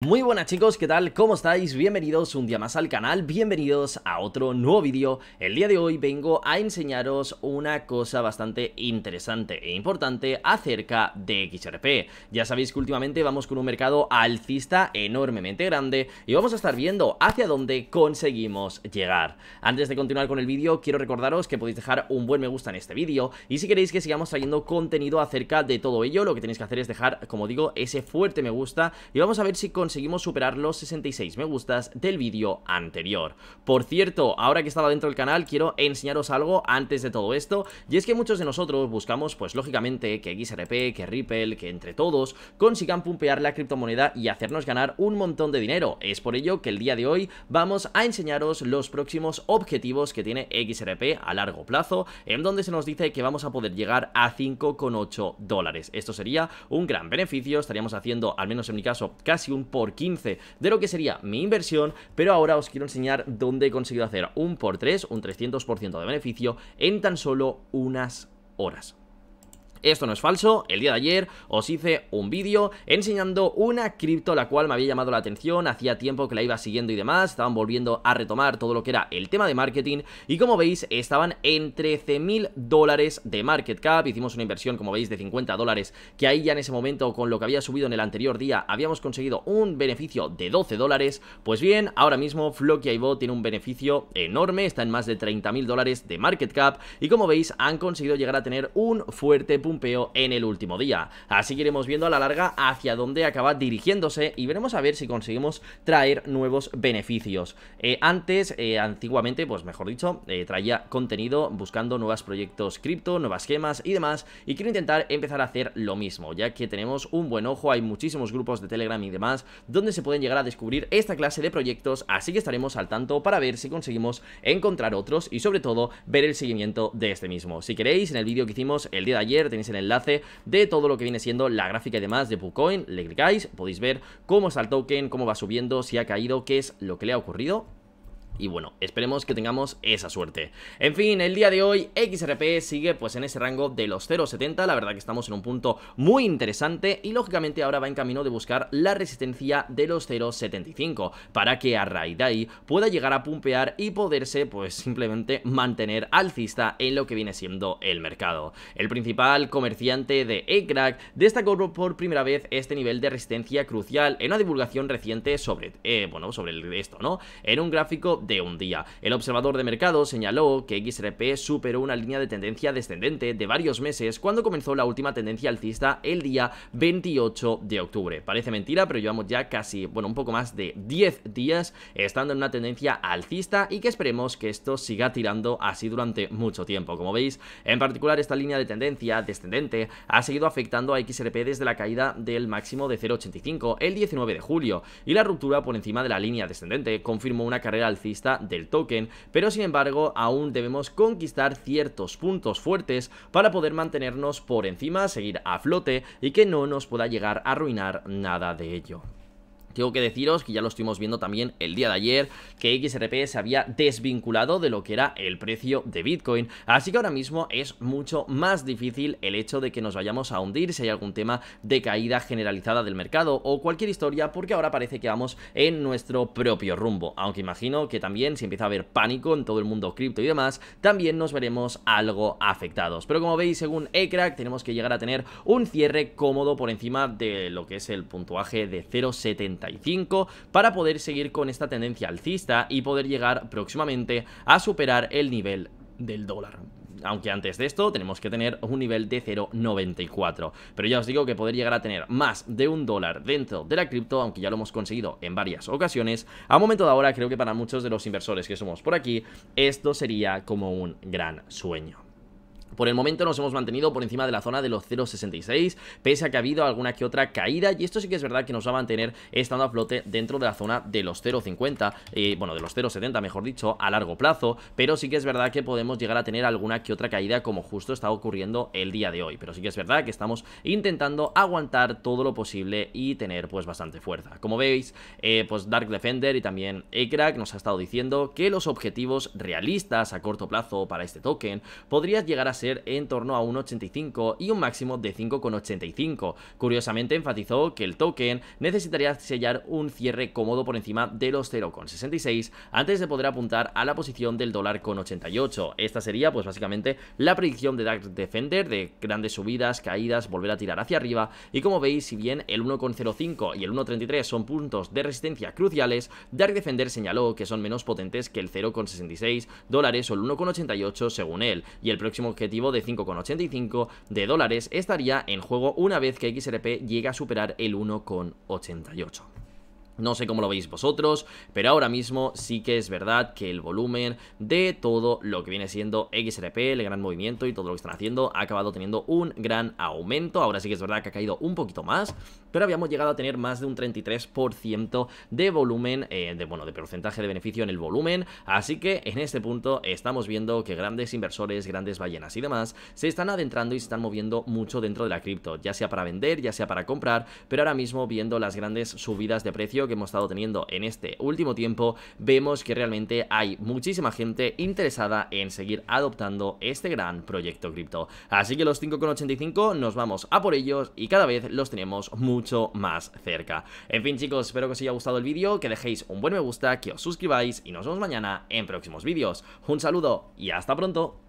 Muy buenas chicos, ¿qué tal? ¿Cómo estáis? Bienvenidos un día más al canal, bienvenidos a otro nuevo vídeo. El día de hoy vengo a enseñaros una cosa bastante interesante e importante acerca de XRP. Ya sabéis que últimamente vamos con un mercado alcista enormemente grande y vamos a estar viendo hacia dónde conseguimos llegar. Antes de continuar con el vídeo, quiero recordaros que podéis dejar un buen me gusta en este vídeo y si queréis que sigamos trayendo contenido acerca de todo ello, lo que tenéis que hacer es dejar, como digo, ese fuerte me gusta y vamos a ver si con conseguimos superar los 66 me gustas del vídeo anterior. Por cierto, ahora que estaba dentro del canal quiero enseñaros algo antes de todo esto y es que muchos de nosotros buscamos pues lógicamente que XRP, que Ripple, que entre todos consigan pumpear la criptomoneda y hacernos ganar un montón de dinero. Es por ello que el día de hoy vamos a enseñaros los próximos objetivos que tiene XRP a largo plazo en donde se nos dice que vamos a poder llegar a 5,8 dólares. Esto sería un gran beneficio, estaríamos haciendo al menos en mi caso casi un por 15 de lo que sería mi inversión, pero ahora os quiero enseñar dónde he conseguido hacer un por 3, un 300% de beneficio en tan solo unas horas. Esto no es falso, el día de ayer os hice un vídeo enseñando una cripto la cual me había llamado la atención, hacía tiempo que la iba siguiendo y demás, estaban volviendo a retomar todo lo que era el tema de marketing y como veis estaban en 13 mil dólares de market cap, hicimos una inversión como veis de 50 dólares que ahí ya en ese momento con lo que había subido en el anterior día habíamos conseguido un beneficio de 12 dólares, pues bien, ahora mismo Flocky Ivo tiene un beneficio enorme, está en más de 30 mil dólares de market cap y como veis han conseguido llegar a tener un fuerte peo en el último día. Así que iremos viendo a la larga hacia dónde acaba dirigiéndose y veremos a ver si conseguimos traer nuevos beneficios. Eh, antes, eh, antiguamente, pues mejor dicho, eh, traía contenido buscando nuevos proyectos cripto, nuevas gemas y demás y quiero intentar empezar a hacer lo mismo, ya que tenemos un buen ojo, hay muchísimos grupos de Telegram y demás donde se pueden llegar a descubrir esta clase de proyectos, así que estaremos al tanto para ver si conseguimos encontrar otros y sobre todo ver el seguimiento de este mismo. Si queréis, en el vídeo que hicimos el día de ayer tenéis el enlace de todo lo que viene siendo la gráfica y demás de Bucoin. Le clicáis, podéis ver cómo está el token, cómo va subiendo, si ha caído, qué es lo que le ha ocurrido y bueno, esperemos que tengamos esa suerte. En fin, el día de hoy XRP sigue pues en ese rango de los 0.70, la verdad que estamos en un punto muy interesante y lógicamente ahora va en camino de buscar la resistencia de los 0.75 para que a raíz pueda llegar a pumpear y poderse pues simplemente mantener alcista en lo que viene siendo el mercado. El principal comerciante de e destacó por primera vez este nivel de resistencia crucial en una divulgación reciente sobre, eh, bueno, sobre esto, ¿no? En un gráfico de un día. El observador de mercado señaló que XRP superó una línea de tendencia descendente de varios meses cuando comenzó la última tendencia alcista el día 28 de octubre. Parece mentira, pero llevamos ya casi, bueno, un poco más de 10 días estando en una tendencia alcista y que esperemos que esto siga tirando así durante mucho tiempo. Como veis, en particular esta línea de tendencia descendente ha seguido afectando a XRP desde la caída del máximo de 0.85 el 19 de julio y la ruptura por encima de la línea descendente confirmó una carrera alcista del token, pero sin embargo aún debemos conquistar ciertos puntos fuertes para poder mantenernos por encima, seguir a flote y que no nos pueda llegar a arruinar nada de ello. Tengo que deciros que ya lo estuvimos viendo también el día de ayer, que XRP se había desvinculado de lo que era el precio de Bitcoin. Así que ahora mismo es mucho más difícil el hecho de que nos vayamos a hundir si hay algún tema de caída generalizada del mercado o cualquier historia, porque ahora parece que vamos en nuestro propio rumbo. Aunque imagino que también si empieza a haber pánico en todo el mundo cripto y demás, también nos veremos algo afectados. Pero como veis, según eCrack, tenemos que llegar a tener un cierre cómodo por encima de lo que es el puntuaje de 0.70 para poder seguir con esta tendencia alcista y poder llegar próximamente a superar el nivel del dólar aunque antes de esto tenemos que tener un nivel de 0,94. Pero ya os digo que poder llegar a tener más de un dólar dentro de la cripto, aunque ya lo hemos conseguido en varias ocasiones, a momento de ahora creo que para muchos de los inversores que somos por aquí, esto sería como un gran sueño. Por el momento nos hemos mantenido por encima de la zona de los 0.66, pese a que ha habido alguna que otra caída, y esto sí que es verdad que nos va a mantener estando a flote dentro de la zona de los 0.50, eh, bueno, de los 0.70 mejor dicho, a largo plazo, pero sí que es verdad que podemos llegar a tener alguna que otra caída como justo está ocurriendo el día de hoy, pero sí que es verdad que estamos intentando aguantar todo lo posible y tener pues bastante fuerza. Como veis, eh, pues Dark Defender y también Ekrak nos ha estado diciendo que los objetivos realistas a corto plazo para este token podrías llegar a ser en torno a 1,85 y un máximo de 5,85. Curiosamente enfatizó que el token necesitaría sellar un cierre cómodo por encima de los 0,66 antes de poder apuntar a la posición del dólar con 88. Esta sería pues básicamente la predicción de Dark Defender de grandes subidas, caídas, volver a tirar hacia arriba y como veis si bien el 1,05 y el 1,33 son puntos de resistencia cruciales, Dark Defender señaló que son menos potentes que el 0,66 dólares o el 1,88 según él y el próximo que objetivo de 5,85 de dólares estaría en juego una vez que XRP llegue a superar el 1,88. No sé cómo lo veis vosotros, pero ahora mismo sí que es verdad que el volumen de todo lo que viene siendo XRP, el gran movimiento y todo lo que están haciendo ha acabado teniendo un gran aumento. Ahora sí que es verdad que ha caído un poquito más, pero habíamos llegado a tener más de un 33% de volumen, eh, de, bueno, de porcentaje de beneficio en el volumen. Así que en este punto estamos viendo que grandes inversores, grandes ballenas y demás se están adentrando y se están moviendo mucho dentro de la cripto, ya sea para vender, ya sea para comprar, pero ahora mismo viendo las grandes subidas de precio que hemos estado teniendo en este último tiempo, vemos que realmente hay muchísima gente interesada en seguir adoptando este gran proyecto cripto. Así que los 5,85 nos vamos a por ellos y cada vez los tenemos mucho más cerca. En fin chicos, espero que os haya gustado el vídeo, que dejéis un buen me gusta, que os suscribáis y nos vemos mañana en próximos vídeos. Un saludo y hasta pronto.